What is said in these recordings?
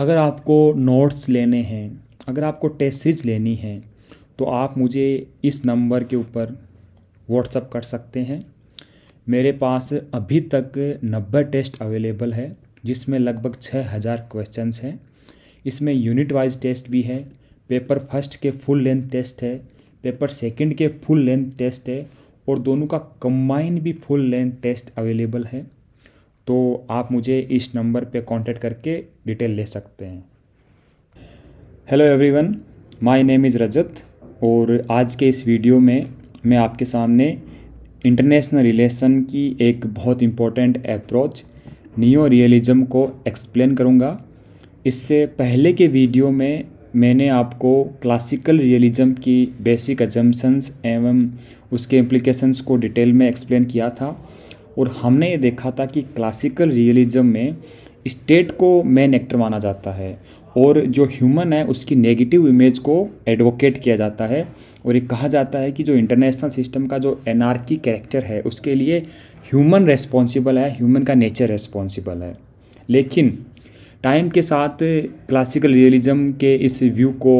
अगर आपको नोट्स लेने हैं अगर आपको टेस्ट सीरीज लेनी है तो आप मुझे इस नंबर के ऊपर व्हाट्सअप कर सकते हैं मेरे पास अभी तक नब्बे टेस्ट अवेलेबल है जिसमें लगभग छः हज़ार क्वेश्चन हैं इसमें यूनिट वाइज टेस्ट भी है पेपर फर्स्ट के फुल लेंथ टेस्ट है पेपर सेकंड के फुल लेंथ टेस्ट है और दोनों का कंबाइन भी फुल लेंथ टेस्ट अवेलेबल है तो आप मुझे इस नंबर पे कांटेक्ट करके डिटेल ले सकते हैं hello everyone my name is Rajat और आज के इस वीडियो में मैं आपके सामने इंटरनेशनल रिलेशन की एक बहुत इम्पोर्टेंट अप्रोच नियो रियलिज़म को एक्सप्लेन करूँगा इससे पहले के वीडियो में मैंने आपको क्लासिकल रियलिज़म की बेसिक एजम्पन्स एवं उसके इम्प्लीकेशंस को डिटेल में एक्सप्लेन किया था और हमने ये देखा था कि क्लासिकल रियलिज्म में स्टेट को मेन एक्टर माना जाता है और जो ह्यूमन है उसकी नेगेटिव इमेज को एडवोकेट किया जाता है और ये कहा जाता है कि जो इंटरनेशनल सिस्टम का जो एनआरकी कैरेक्टर है उसके लिए ह्यूमन रेस्पॉन्सिबल है ह्यूमन का नेचर रेस्पॉन्सिबल है लेकिन टाइम के साथ क्लासिकल रियलिज्म के इस व्यू को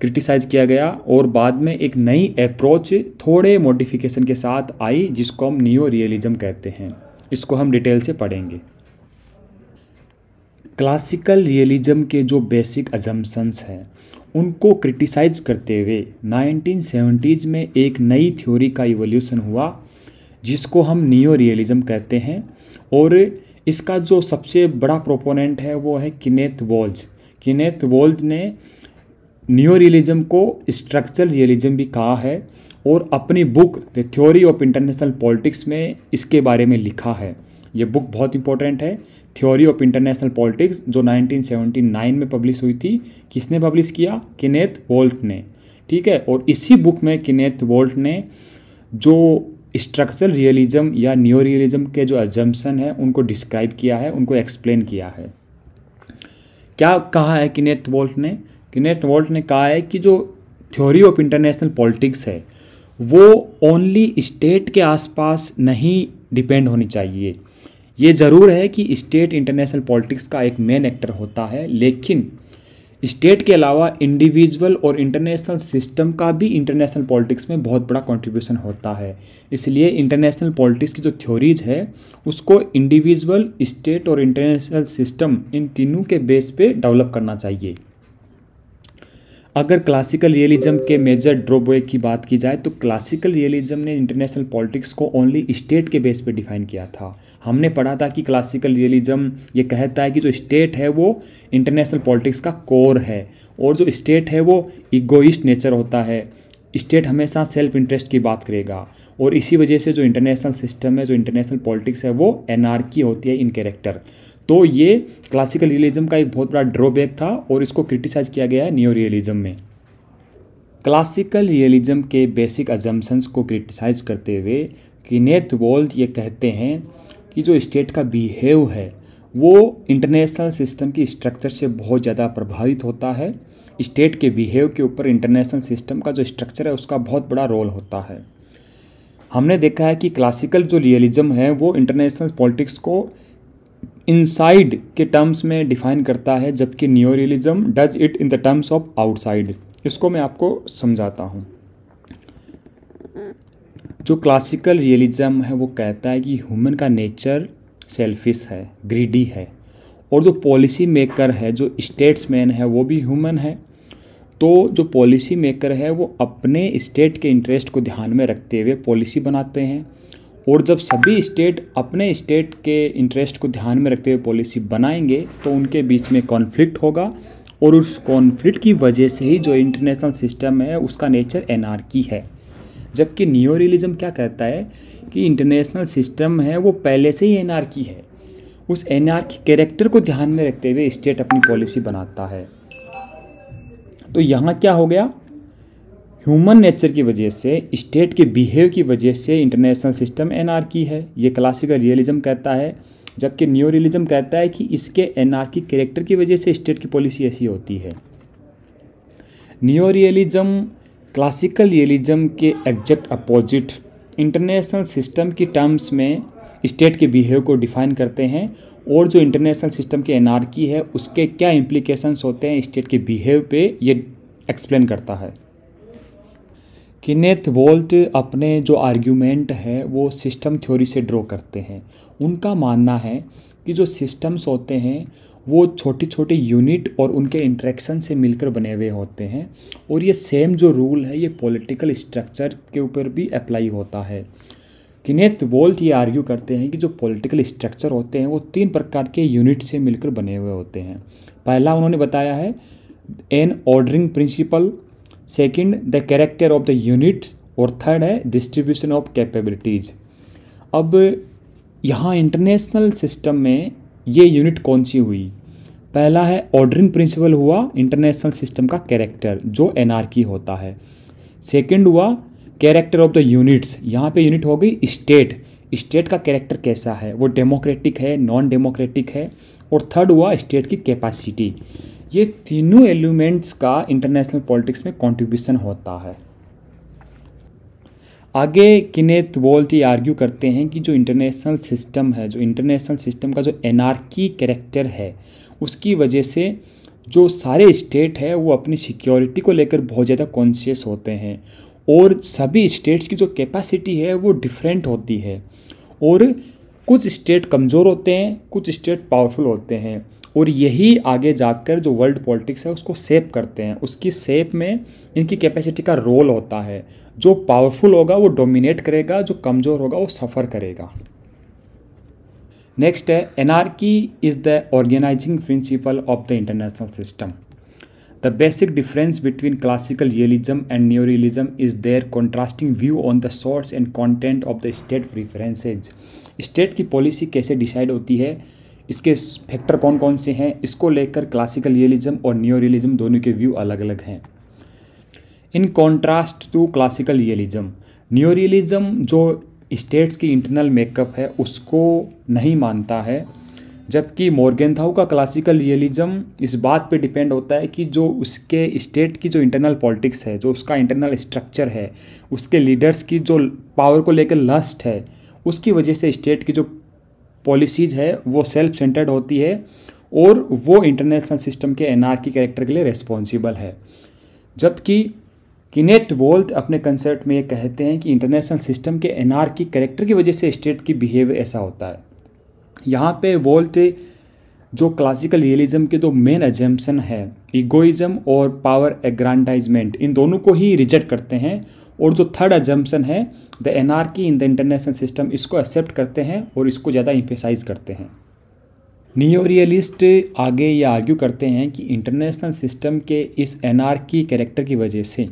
क्रिटिसाइज़ किया गया और बाद में एक नई अप्रोच थोड़े मॉडिफिकेशन के साथ आई जिसको हम नियो रियलिज़म कहते हैं इसको हम डिटेल से पढ़ेंगे क्लासिकल रियलिज़म के जो बेसिक अजम्पन्स हैं उनको क्रिटिसाइज करते हुए सेवेंटीज़ में एक नई थ्योरी का इवोल्यूशन हुआ जिसको हम नियो रियलिज़म कहते हैं और इसका जो सबसे बड़ा प्रोपोनेंट है वो है किनेथ वॉल्ज किनेथ वॉल्ज ने न्यू रियलिज्म को स्ट्रक्चरल रियलिज्म भी कहा है और अपनी book the theory of international politics में इसके बारे में लिखा है ये बुक बहुत इंपॉर्टेंट है थ्योरी ऑफ इंटरनेशनल पॉलिटिक्स जो 1979 में पब्लिश हुई थी किसने पब्लिश किया किनेथ वोल्ट ने ठीक है और इसी बुक में किनेथ वोल्ट ने जो स्ट्रक्चरल रियलिज्म या न्यू रियलिज्म के जो एजम्पन है उनको डिस्क्राइब किया है उनको एक्सप्लेन किया है क्या कहा है किनेथ वोल्ट ने किनेट वॉल्ट ने कहा है कि जो थ्योरी ऑफ इंटरनेशनल पॉलिटिक्स है वो ओनली स्टेट के आसपास नहीं डिपेंड होनी चाहिए ये ज़रूर है कि स्टेट इंटरनेशनल पॉलिटिक्स का एक मेन एक्टर होता है लेकिन स्टेट के अलावा इंडिविजुअल और इंटरनेशनल सिस्टम का भी इंटरनेशनल पॉलिटिक्स में बहुत बड़ा कंट्रीब्यूशन होता है इसलिए इंटरनेशनल पॉलिटिक्स की जो थ्योरीज है उसको इंडिविजुअल स्टेट और इंटरनेशनल सिस्टम इन तीनों के बेस पे डेवलप करना चाहिए अगर क्लासिकल रियलिज्म के मेजर ड्रॉबैक की बात की जाए तो क्लासिकल रियलिज्म ने इंटरनेशनल पॉलिटिक्स को ओनली स्टेट के बेस पे डिफाइन किया था हमने पढ़ा था कि क्लासिकल रियलिज्म ये कहता है कि जो स्टेट है वो इंटरनेशनल पॉलिटिक्स का कोर है और जो स्टेट है वो इगोइस्ट नेचर होता है स्टेट हमेशा सेल्फ इंटरेस्ट की बात करेगा और इसी वजह से जो इंटरनेशनल सिस्टम है जो इंटरनेशनल पॉलिटिक्स है वो एनआरकी होती है इन कैरेक्टर तो ये क्लासिकल रियलिज्म का एक बहुत बड़ा ड्रॉबैक था और इसको क्रिटिसाइज़ किया गया है न्यू रियलिज्म में क्लासिकल रियलिज्म के बेसिक अजम्पन्स को क्रिटिसाइज़ करते हुए कि नेथ वॉल्ट ये कहते हैं कि जो स्टेट का बिहेव है वो इंटरनेशनल सिस्टम की स्ट्रक्चर से बहुत ज़्यादा प्रभावित होता है स्टेट के बिहेव के ऊपर इंटरनेशनल सिस्टम का जो स्ट्रक्चर है उसका बहुत बड़ा रोल होता है हमने देखा है कि क्लासिकल जो रियलिज्म है वो इंटरनेशनल पॉलिटिक्स को इनसाइड के टर्म्स में डिफाइन करता है जबकि new realism does it in the terms of outside इसको मैं आपको समझाता हूँ जो क्लासिकल रियलिज़म है वो कहता है कि ह्यूमन का नेचर सेल्फिश है ग्रीडी है और जो पॉलिसी मेकर है जो स्टेट्समैन है वो भी ह्यूमन है तो जो पॉलिसी मेकर है वो अपने स्टेट के इंटरेस्ट को ध्यान में रखते हुए पॉलिसी बनाते हैं और जब सभी स्टेट अपने स्टेट के इंटरेस्ट को ध्यान में रखते हुए पॉलिसी बनाएंगे तो उनके बीच में कॉन्फ्लिक्ट होगा और उस कॉन्फ्लिक्ट की वजह से ही जो इंटरनेशनल सिस्टम है उसका नेचर एन है जबकि नियो रियलिज़म क्या कहता है कि इंटरनेशनल सिस्टम है वो पहले से ही एन है उस एन की कैरेक्टर को ध्यान में रखते हुए स्टेट अपनी पॉलिसी बनाता है तो यहाँ क्या हो गया ह्यूमन नेचर की वजह से स्टेट के बिहेव की वजह से इंटरनेशनल सिस्टम एनआरकी है ये क्लासिकल रियलिज्म कहता है जबकि न्यो रियलिज्म कहता है कि इसके एनआरकी कैरेक्टर की वजह से स्टेट की पॉलिसी ऐसी होती है न्यो रियलिज्म क्लासिकल रियलिज्म के एग्जैक्ट अपोजिट इंटरनेशनल सिस्टम की टर्म्स में स्टेट के बिहेव को डिफाइन करते हैं और जो इंटरनेशनल सिस्टम के एनआरकी है उसके क्या इम्प्लीकेशंस होते हैं स्टेट के बिहेव पे ये एक्सप्लेन करता है किनेथ वोल्ट अपने जो आर्ग्यूमेंट है वो सिस्टम थ्योरी से ड्रॉ करते हैं उनका मानना है कि जो सिस्टम्स होते हैं वो छोटे छोटे यूनिट और उनके इंट्रैक्शन से मिलकर बने हुए होते हैं और ये सेम जो रूल है ये पॉलिटिकल स्ट्रक्चर के ऊपर भी अप्लाई होता है किनेथ वोल्ट ये आर्ग्यू करते हैं कि जो पॉलिटिकल स्ट्रक्चर होते हैं वो तीन प्रकार के यूनिट से मिलकर बने हुए होते हैं पहला उन्होंने बताया है an ordering principle second the character of the units और थर्ड है डिस्ट्रीब्यूशन ऑफ कैपेबिलिटीज़ अब यहाँ इंटरनेशनल सिस्टम में ये यूनिट कौन सी हुई पहला है ऑर्डरिंग प्रिंसिपल हुआ इंटरनेशनल सिस्टम का कैरेक्टर जो एन होता है सेकेंड हुआ कैरेक्टर ऑफ द यूनिट्स यहाँ पे यूनिट हो गई स्टेट स्टेट का कैरेक्टर कैसा है वो डेमोक्रेटिक है नॉन डेमोक्रेटिक है और थर्ड हुआ स्टेट की कैपेसिटी ये तीनों एलिमेंट्स का इंटरनेशनल पॉलिटिक्स में कंट्रीब्यूशन होता है आगे किनेत वोल्ट ये आर्ग्यू करते हैं कि जो इंटरनेशनल सिस्टम है जो इंटरनेशनल सिस्टम का जो एनार्की कैरेक्टर है उसकी वजह से जो सारे स्टेट है वो अपनी सिक्योरिटी को लेकर बहुत ज़्यादा कॉन्शियस होते हैं और सभी स्टेट्स की जो कैपेसिटी है वो डिफरेंट होती है और कुछ स्टेट कमज़ोर होते हैं कुछ स्टेट पावरफुल होते हैं और यही आगे जाकर जो वर्ल्ड पॉलिटिक्स है उसको सेप करते हैं उसकी सेप में इनकी कैपेसिटी का रोल होता है जो पावरफुल होगा वो डोमिनेट करेगा जो कमज़ोर होगा वो सफ़र करेगा नेक्स्ट है anarchy is the organizing principle of the international system the basic difference between classical realism and new realism is their contrasting view on the source and content of the state preferences state की policy कैसे decide होती है इसके factor कौन कौन से हैं इसको लेकर क्लासिकल रियलिज्म और न्यो रियलिज्म दोनों के व्यू अलग अलग हैं in contrast to classical realism neo realism जो स्टेट्स की इंटरनल मेकअप है उसको नहीं मानता है जबकि मोर्गेंथाउ का क्लासिकल रियलिज्म इस बात पे डिपेंड होता है कि जो उसके स्टेट की जो इंटरनल पॉलिटिक्स है जो उसका इंटरनल स्ट्रक्चर है उसके लीडर्स की जो पावर को लेकर लस्ट है उसकी वजह से स्टेट की जो पॉलिसीज है वो सेल्फ सेंटर्ड होती है और वो इंटरनेशनल सिस्टम के एन की कैरेक्टर के लिए रेस्पॉन्सिबल है जबकि किनेट वोल्थ अपने कंसेप्ट में ये कहते हैं कि इंटरनेशनल सिस्टम के एन की कैरेक्टर की वजह से स्टेट की बिहेवियर ऐसा होता है यहाँ पे वोल्ट जो क्लासिकल रियलिज्म के दो मेन एजम्पन है इगोइज्म और पावर एग्रांडाइजमेंट इन दोनों को ही रिजेक्ट करते हैं और जो थर्ड एजम्पन है the key in the international system इसको एक्सेप्ट करते हैं और इसको ज़्यादा इम्फेसाइज करते हैं नियो रियलिस्ट आगे ये आर्ग्यू करते हैं कि इंटरनेशनल सिस्टम के इस एन कैरेक्टर की वजह से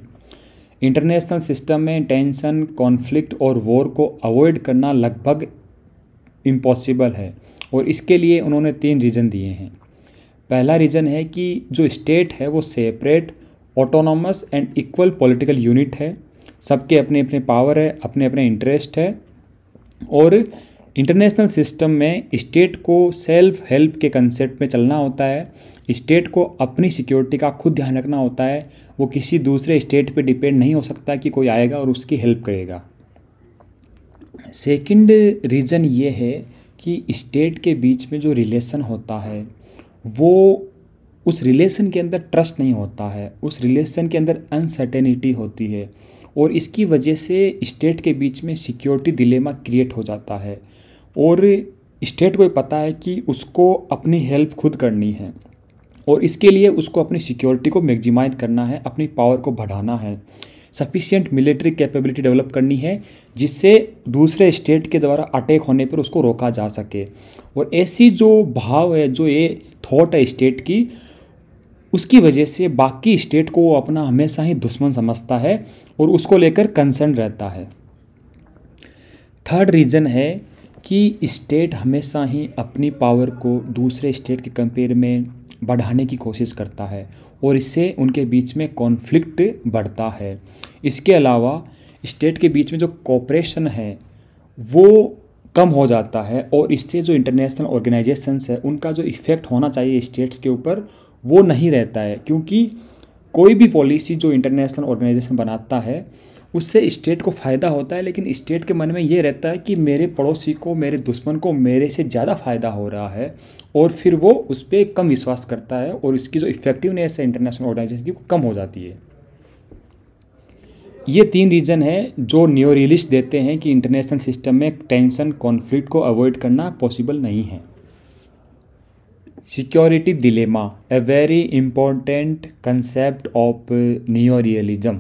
इंटरनेशनल सिस्टम में टेंशन कॉन्फ्लिक्ट और वॉर को अवॉइड करना लगभग इम्पॉसिबल है और इसके लिए उन्होंने तीन रीज़न दिए हैं पहला रीज़न है कि जो स्टेट है वो separate autonomous and equal political unit है सबके अपने अपने पावर है अपने अपने इंटरेस्ट है और इंटरनेशनल सिस्टम में स्टेट को सेल्फ हेल्प के कंसेप्ट में चलना होता है स्टेट को अपनी सिक्योरिटी का खुद ध्यान रखना होता है वो किसी दूसरे स्टेट पे डिपेंड नहीं हो सकता कि कोई आएगा और उसकी हेल्प करेगा सेकंड रीज़न ये है कि स्टेट के बीच में जो रिलेशन होता है वो उस रिलेशन के अंदर ट्रस्ट नहीं होता है उस रिलेशन के अंदर अनसर्टेनिटी होती है और इसकी वजह से स्टेट के बीच में सिक्योरिटी डिलेमा क्रिएट हो जाता है और स्टेट को ये पता है कि उसको अपनी हेल्प खुद करनी है और इसके लिए उसको अपनी सिक्योरिटी को मैगजिमाइज करना है अपनी पावर को बढ़ाना है सफिशियंट मिलिट्री कैपेबिलिटी डेवलप करनी है जिससे दूसरे स्टेट के द्वारा अटैक होने पर उसको रोका जा सके और ऐसी जो भाव है जो ये थॉट है स्टेट की उसकी वजह से बाकी स्टेट को वो अपना हमेशा ही दुश्मन समझता है और उसको लेकर कंसर्न रहता है थर्ड रीज़न है कि स्टेट हमेशा ही अपनी पावर को दूसरे स्टेट के कंपेयर में बढ़ाने की कोशिश करता है और इससे उनके बीच में कॉन्फ्लिक्ट बढ़ता है इसके अलावा स्टेट के बीच में जो कॉपरेशन है वो कम हो जाता है और इससे जो इंटरनेशनल ऑर्गेनाइजेशंस है उनका जो इफ़ेक्ट होना चाहिए स्टेट्स के ऊपर वो नहीं रहता है क्योंकि कोई भी पॉलिसी जो इंटरनेशनल ऑर्गेनाइजेशन बनाता है उससे स्टेट को फ़ायदा होता है लेकिन स्टेट के मन में ये रहता है कि मेरे पड़ोसी को मेरे दुश्मन को मेरे से ज़्यादा फ़ायदा हो रहा है और फिर वो उस पर कम विश्वास करता है और इसकी जो इफ़ेक्टिवनेस है इंटरनेशनल ऑर्गेनाइजेशन की कम हो जाती है ये तीन रीज़न है जो न्यू देते हैं कि इंटरनेशनल सिस्टम में टेंशन कॉन्फ्लिक्ट को अवॉइड करना पॉसिबल नहीं है security dilemma very important concept of of neorealism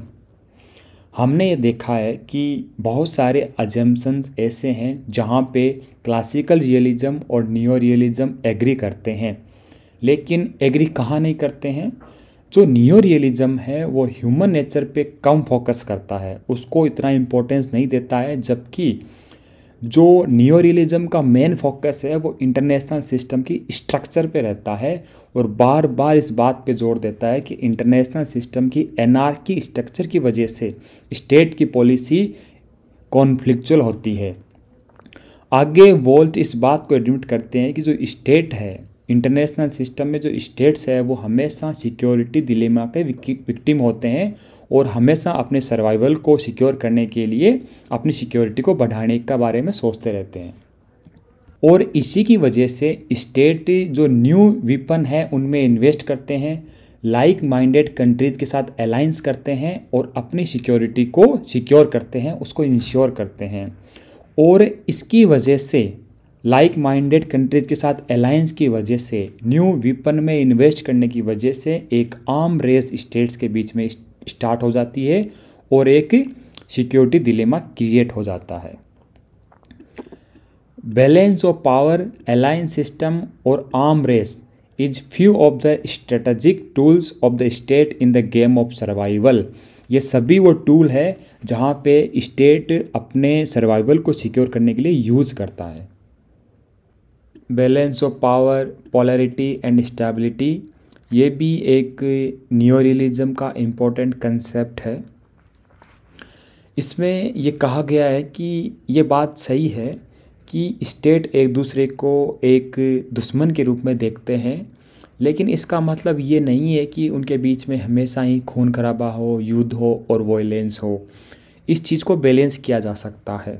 हमने ये देखा है कि बहुत सारे अजम्पन्स ऐसे हैं जहाँ पे क्लासिकल रियलिज्म और नियो रियलिज्म एग्री करते हैं लेकिन एग्री कहाँ नहीं करते हैं जो नियो रियलिज़म है वो ह्यूमन नेचर पे कम फोकस करता है उसको इतना इम्पोर्टेंस नहीं देता है जबकि जो नियो का मेन फोकस है वो इंटरनेशनल सिस्टम की स्ट्रक्चर पे रहता है और बार बार इस बात पे जोर देता है कि इंटरनेशनल सिस्टम की एनआरकी स्ट्रक्चर की वजह से स्टेट की पॉलिसी कॉन्फ्लिक्चुअल होती है आगे वोल्ट इस बात को एडमिट करते हैं कि जो स्टेट है इंटरनेशनल सिस्टम में जो स्टेट्स है वो हमेशा सिक्योरिटी दिलेमा के विक्टिम होते हैं और हमेशा अपने सर्वाइवल को सिक्योर करने के लिए अपनी सिक्योरिटी को बढ़ाने का बारे में सोचते रहते हैं और इसी की वजह से स्टेट जो न्यू वीपन है उनमें इन्वेस्ट करते हैं लाइक माइंडेड कंट्रीज के साथ अलाइंस करते हैं और अपनी सिक्योरिटी को सिक्योर करते हैं उसको इंश्योर करते हैं और इसकी वजह से लाइक माइंडेड कंट्रीज के साथ अलायंस की वजह से न्यू वीपन में इन्वेस्ट करने की वजह से एक आम रेस स्टेट्स के बीच में स्टार्ट हो जाती है और एक सिक्योरिटी डिलेमा क्रिएट हो जाता है balance of power alliance system और आम race is few of the strategic tools of the state in the game of survival ये सभी वो टूल है जहाँ पे स्टेट अपने सर्वाइवल को सिक्योर करने के लिए यूज़ करता है balance of power polarity and stability ये भी एक नियो रियलिज़म का इम्पोर्टेंट कंसेप्ट है इसमें ये कहा गया है कि ये बात सही है कि स्टेट एक दूसरे को एक दुश्मन के रूप में देखते हैं लेकिन इसका मतलब ये नहीं है कि उनके बीच में हमेशा ही खून खराबा हो युद्ध हो और वॉयलेंस हो इस चीज़ को बैलेंस किया जा सकता है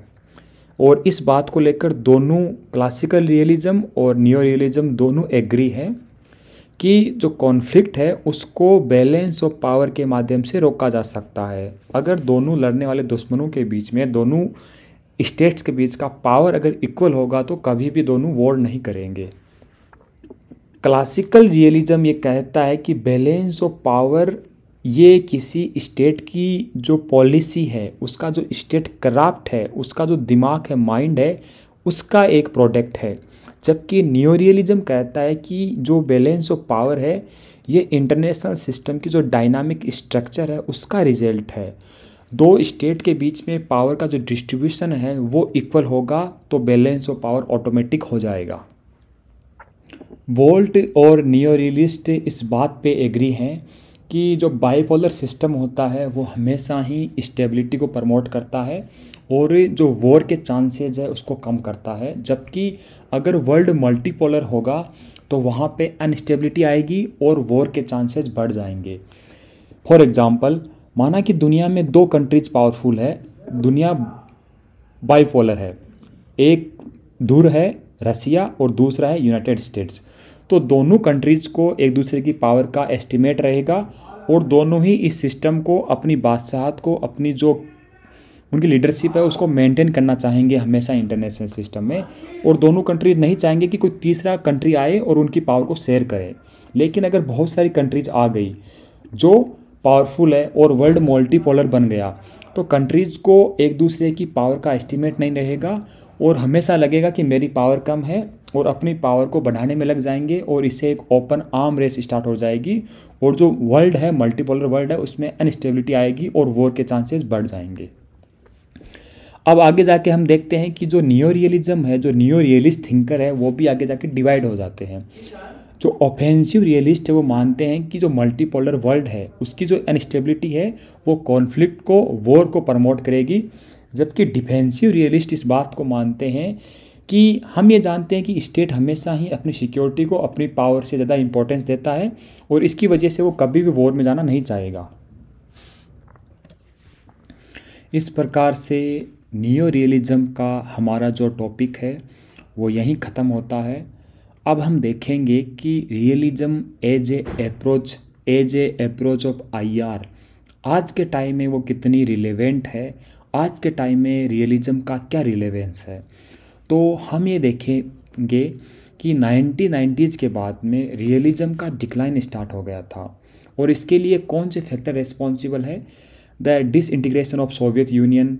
और इस बात को लेकर दोनों क्लासिकल रियलिज्म और न्यू रियलिज्म दोनों एग्री हैं कि जो कॉन्फ्लिक्ट है उसको बैलेंस ऑफ पावर के माध्यम से रोका जा सकता है अगर दोनों लड़ने वाले दुश्मनों के बीच में दोनों स्टेट्स के बीच का पावर अगर इक्वल होगा तो कभी भी दोनों वॉर नहीं करेंगे क्लासिकल रियलिज्म ये कहता है कि बैलेंस ऑफ पावर ये किसी स्टेट की जो पॉलिसी है उसका जो स्टेट कराप्ट है उसका जो दिमाग है माइंड है उसका एक प्रोडक्ट है जबकि न्यू कहता है कि जो बैलेंस ऑफ पावर है ये इंटरनेशनल सिस्टम की जो डायनामिक स्ट्रक्चर है उसका रिजल्ट है दो स्टेट के बीच में पावर का जो डिस्ट्रीब्यूशन है वो इक्वल होगा तो बैलेंस ऑफ पावर ऑटोमेटिक हो जाएगा वोल्ट और न्योरियलिस्ट इस बात पे एग्री हैं कि जो बाईपोलर सिस्टम होता है वो हमेशा ही स्टेबिलिटी को प्रमोट करता है और जो वॉर के चांसेज है उसको कम करता है जबकि अगर वर्ल्ड मल्टीपोलर होगा तो वहाँ पे अनस्टेबिलिटी आएगी और वॉर के चांसेज बढ़ जाएंगे फॉर एग्ज़ाम्पल माना कि दुनिया में दो कंट्रीज पावरफुल है दुनिया बाईपोलर है एक धुर है रसिया और दूसरा है यूनाइटेड स्टेट्स तो दोनों कंट्रीज़ को एक दूसरे की पावर का एस्टिमेट रहेगा और दोनों ही इस सिस्टम को अपनी बादशाहत को अपनी जो उनकी लीडरशिप है उसको मेंटेन करना चाहेंगे हमेशा इंटरनेशनल सिस्टम में और दोनों कंट्रीज़ नहीं चाहेंगे कि कोई तीसरा कंट्री आए और उनकी पावर को शेयर करे लेकिन अगर बहुत सारी कंट्रीज आ गई जो पावरफुल है और वर्ल्ड मल्टीपोलर बन गया तो कंट्रीज़ को एक दूसरे की पावर का एस्टिमेट नहीं रहेगा और हमेशा लगेगा कि मेरी पावर कम है और अपनी पावर को बढ़ाने में लग जाएंगे और इससे एक ओपन आर्म रेस स्टार्ट हो जाएगी और जो वर्ल्ड है मल्टीपोलर वर्ल्ड है उसमें अनस्टेबिलिटी आएगी और वॉर के चांसेस बढ़ जाएंगे अब आगे जाके हम देखते हैं कि जो नियो रियलिज्म है जो नियो रियलिस्ट थिंकर है वो भी आगे जाके डिवाइड हो जाते हैं जो ऑफेंसिव रियलिस्ट है वो मानते हैं कि जो मल्टीपोलर वर्ल्ड है उसकी जो अनस्टेबिलिटी है वो कॉन्फ्लिक्ट को वॉर को प्रमोट करेगी जबकि डिफेंसिव रियलिस्ट इस बात को मानते हैं कि हम ये जानते हैं कि स्टेट हमेशा ही अपनी सिक्योरिटी को अपनी पावर से ज़्यादा इंपॉर्टेंस देता है और इसकी वजह से वो कभी भी वॉर में जाना नहीं चाहेगा इस प्रकार से नियो रियलिज़म का हमारा जो टॉपिक है वो यहीं ख़त्म होता है अब हम देखेंगे कि realism as a approach as a approach of आई आज के टाइम में वो कितनी रिलेवेंट है आज के टाइम में रियलिज़म का क्या रिलेवेंस है तो हम ये देखेंगे कि नाइनटीन नाइन्टीज़ के बाद में रियलिज़म का डिक्लाइन स्टार्ट हो गया था और इसके लिए कौन से फैक्टर रिस्पॉन्सिबल है the disintegration of Soviet Union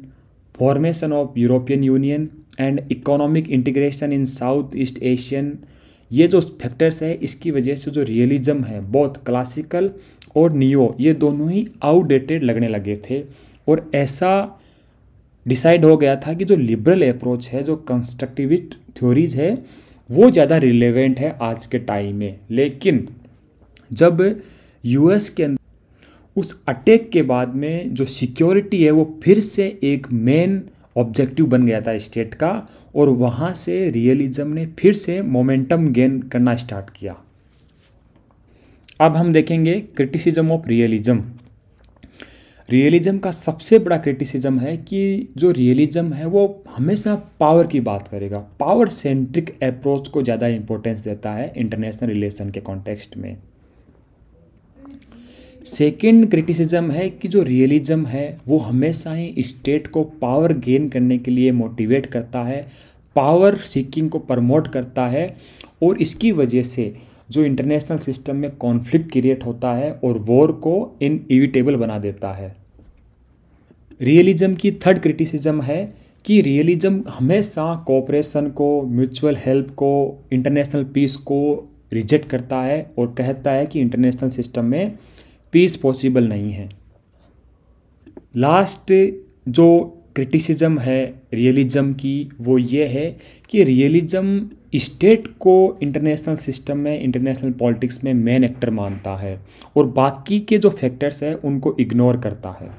formation of European Union and economic integration in South East Asian ये जो फैक्टर्स है इसकी वजह से जो रियलिज़म है बहुत क्लासिकल और नियो ये दोनों ही आउटडेटेड लगने लगे थे और ऐसा डिसाइड हो गया था कि जो लिबरल अप्रोच है जो कंस्ट्रक्टिविस्ट थ्योरीज है वो ज़्यादा रिलेवेंट है आज के टाइम में लेकिन जब यूएस के अंदर उस अटैक के बाद में जो सिक्योरिटी है वो फिर से एक मेन ऑब्जेक्टिव बन गया था स्टेट का और वहाँ से रियलिज्म ने फिर से मोमेंटम गेन करना स्टार्ट किया अब हम देखेंगे क्रिटिसिज्म ऑफ रियलिज्म रियलिज़म का सबसे बड़ा क्रिटिसिज्म है कि जो रियलिज़म है वो हमेशा पावर की बात करेगा पावर सेंट्रिक अप्रोच को ज़्यादा इम्पोर्टेंस देता है इंटरनेशनल रिलेशन के कॉन्टेक्स्ट में सेकेंड क्रिटिसिज्म है कि जो रियलिज़्म है वो हमेशा ही स्टेट को पावर गेन करने के लिए मोटिवेट करता है पावर सीकिंग को प्रमोट करता है और इसकी वजह से जो इंटरनेशनल सिस्टम में कॉन्फ्लिक्ट क्रिएट होता है और वॉर को इन इविटेबल बना देता है रियलिज्म की थर्ड क्रिटिसिज्म है कि रियलिज्म हमेशा कोऑपरेशन को म्यूचुअल हेल्प को इंटरनेशनल पीस को रिजेक्ट करता है और कहता है कि इंटरनेशनल सिस्टम में पीस पॉसिबल नहीं है लास्ट जो क्रिटिसिज्म है रियलिज्म की वो ये है कि रियलिज्म स्टेट को इंटरनेशनल सिस्टम में इंटरनेशनल पॉलिटिक्स में मेन एक्टर मानता है और बाकी के जो फैक्टर्स हैं उनको इग्नोर करता है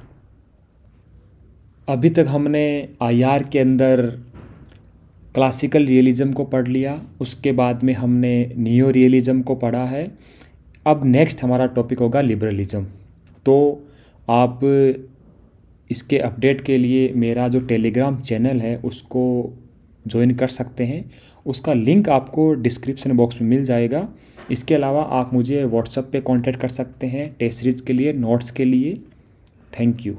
अभी तक हमने आईआर के अंदर क्लासिकल रियलिज़म को पढ़ लिया उसके बाद में हमने नियो रियलिज़म को पढ़ा है अब नेक्स्ट हमारा टॉपिक होगा लिबरलिज्म तो आप इसके अपडेट के लिए मेरा जो टेलीग्राम चैनल है उसको ज्वाइन कर सकते हैं उसका लिंक आपको डिस्क्रिप्शन बॉक्स में मिल जाएगा इसके अलावा आप मुझे व्हाट्सएप पे कांटेक्ट कर सकते हैं टेस्ट सीरीज के लिए नोट्स के लिए थैंक यू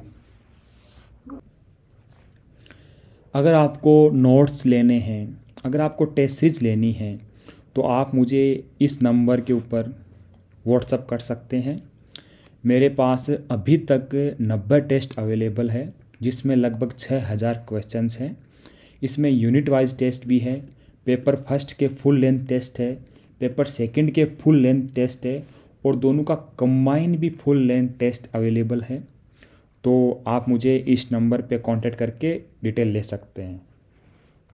अगर आपको नोट्स लेने हैं अगर आपको टेस्ट सीरीज लेनी है तो आप मुझे इस नंबर के ऊपर व्हाट्सअप कर सकते हैं मेरे पास अभी तक नब्बे टेस्ट अवेलेबल है जिसमें लगभग छः हज़ार क्वेश्चन हैं इसमें यूनिट वाइज टेस्ट भी है पेपर फर्स्ट के फुल लेंथ टेस्ट है पेपर सेकंड के फुल लेंथ टेस्ट है और दोनों का कम्बाइन भी फुल लेंथ टेस्ट अवेलेबल है तो आप मुझे इस नंबर पे कांटेक्ट करके डिटेल ले सकते हैं